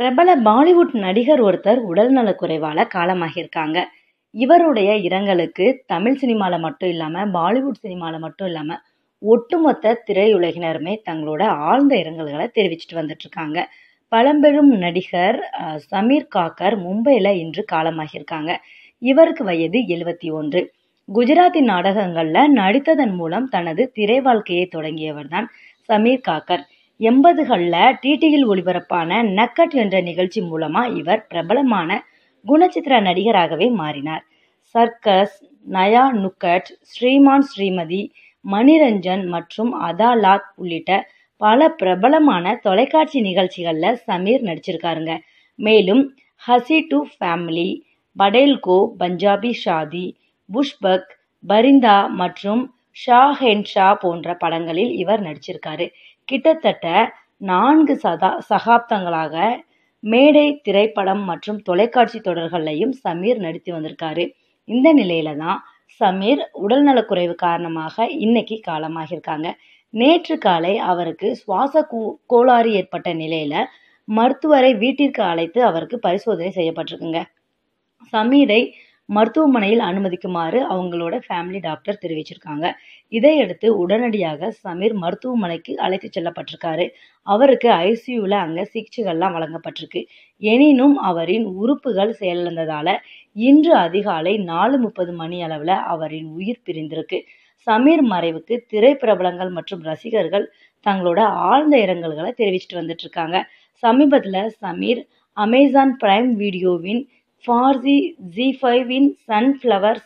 பிரபல பாலிவுட் நடிகர் ஒருத்தர் உடல் நலக்குறைவால காலமாகியிருக்காங்க இவருடைய இரங்கலுக்கு தமிழ் சினிமால மட்டும் இல்லாம பாலிவுட் சினிமால மட்டும் இல்லாம ஒட்டுமொத்த திரையுலகினருமே தங்களோட ஆழ்ந்த இரங்கல்களை தெரிவிச்சிட்டு வந்துட்டு இருக்காங்க பழம்பெரும் நடிகர் சமீர் காக்கர் மும்பையில் இன்று காலமாகியிருக்காங்க இவருக்கு வயது எழுவத்தி ஒன்று குஜராத்தி நாடகங்களில் நடித்ததன் மூலம் தனது திரை வாழ்க்கையை தொடங்கியவர் தான் சமீர் காக்கர் எண்பதுகளில் டிடியில் ஒளிபரப்பான நக்கட் என்ற நிகழ்ச்சி மூலமாக இவர் பிரபலமான குணச்சித்திர நடிகராகவே மாறினார் சர்க்கஸ் நயா நுக்கட் ஸ்ரீமான் ஸ்ரீமதி மணிரஞ்சன் மற்றும் அதாலாத் உள்ளிட்ட பல பிரபலமான தொலைக்காட்சி நிகழ்ச்சிகளில் சமீர் நடிச்சிருக்காருங்க மேலும் ஹசி டு ஃபேமிலி படேல்கோ பஞ்சாபி ஷாதி புஷ்பக் பரிந்தா மற்றும் ஷா ஹென்ஷா போன்ற படங்களில் இவர் நடிச்சிருக்காரு கிட்டத்தட்ட நான்கு சதா சகாப்தங்களாக மேடை திரைப்படம் மற்றும் தொலைக்காட்சி தொடர்கள்லையும் சமீர் நடித்து வந்திருக்காரு இந்த நிலையில தான் சமீர் உடல்நலக்குறைவு காரணமாக இன்னைக்கு காலமாகியிருக்காங்க நேற்று காலை அவருக்கு சுவாச கோளாறு ஏற்பட்ட நிலையில மருத்துவரை வீட்டிற்கு அழைத்து அவருக்கு பரிசோதனை செய்யப்பட்டிருக்குங்க சமீரை மருத்துவமனையில் அனுமதிக்குமாறு அவங்களோட ஃபேமிலி டாக்டர் தெரிவிச்சிருக்காங்க இதையடுத்து உடனடியாக சமீர் மருத்துவமனைக்கு அழைத்து செல்லப்பட்டிருக்காரு அவருக்கு ஐசியூவில் அங்கே சிகிச்சைகள்லாம் வழங்கப்பட்டிருக்கு எனினும் அவரின் உறுப்புகள் செயலிழந்ததால் இன்று அதிகாலை நாலு முப்பது மணி அளவில் அவரின் உயிர் பிரிந்திருக்கு சமீர் மறைவுக்கு திரைப்பிரபலங்கள் மற்றும் ரசிகர்கள் தங்களோட ஆழ்ந்த இரங்கல்களை தெரிவிச்சிட்டு வந்துட்டு இருக்காங்க சமீபத்தில் சமீர் அமேசான் பிரைம் வீடியோவின் ஃபார்சி ஜீ ஃபைவ் இன் சன்ஃப்ளவர்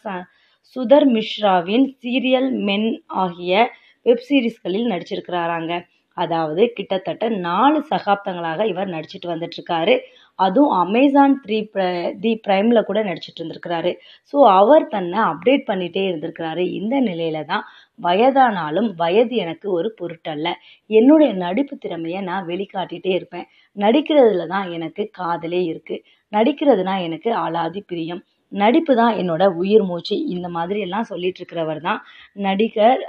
சுதர் மிஷ்ராவின் சீரியல் மென் ஆகிய வெப் சீரிஸ்களில் நடிச்சிருக்கிறாராங்க அதாவது கிட்டத்தட்ட நாலு சகாப்தங்களாக இவர் நடிச்சிட்டு வந்துட்டுருக்காரு அதுவும் அமேசான் த்ரீ ப்ரை தி ப்ரைமில் கூட நடிச்சிட்டு இருந்திருக்கிறாரு ஸோ அவர் தன்னை அப்டேட் பண்ணிகிட்டே இருந்திருக்கிறாரு இந்த நிலையில தான் வயதானாலும் வயது எனக்கு ஒரு பொருட்டல்ல என்னுடைய நடிப்பு திறமையை நான் வெளிக்காட்டிகிட்டே இருப்பேன் நடிக்கிறதுல தான் எனக்கு காதலே இருக்குது நடிக்கிறதுனா எனக்கு அலாதி பிரியம் நடிப்பு தான் என்னோட உயிர் மூச்சு இந்த மாதிரி எல்லாம் சொல்லிட்டு இருக்கிறவர் தான் நடிகர்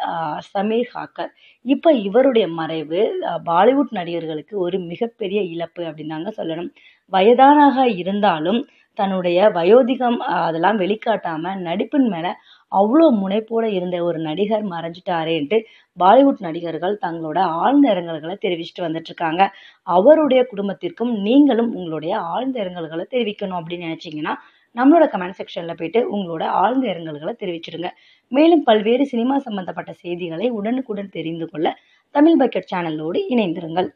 சமீர் ஹாக்கர் இப்போ இவருடைய மறைவு பாலிவுட் நடிகர்களுக்கு ஒரு மிகப்பெரிய இழப்பு அப்படின்னு தாங்க சொல்லணும் வயதானாக இருந்தாலும் தன்னுடைய வயோதிகம் அதெல்லாம் வெளிக்காட்டாமல் நடிப்பின் மேலே அவ்வளோ முனைப்போட இருந்த ஒரு நடிகர் மறைஞ்சிட்டாரேன்ட்டு பாலிவுட் நடிகர்கள் தங்களோட ஆழ்ந்த இரங்கல்களை தெரிவிச்சுட்டு வந்துட்டுருக்காங்க அவருடைய குடும்பத்திற்கும் நீங்களும் உங்களுடைய ஆழ்ந்த இரங்கல்களை தெரிவிக்கணும் அப்படின்னு நினச்சிங்கன்னா நம்மளோட கமெண்ட் செக்ஷனில் போயிட்டு உங்களோட ஆழ்ந்த இரங்கல்களை தெரிவிச்சிடுங்க மேலும் பல்வேறு சினிமா சம்பந்தப்பட்ட செய்திகளை உடனுக்குடன் தெரிந்து கொள்ள தமிழ் பக்கெட் சேனலோடு இணைந்திருங்கள்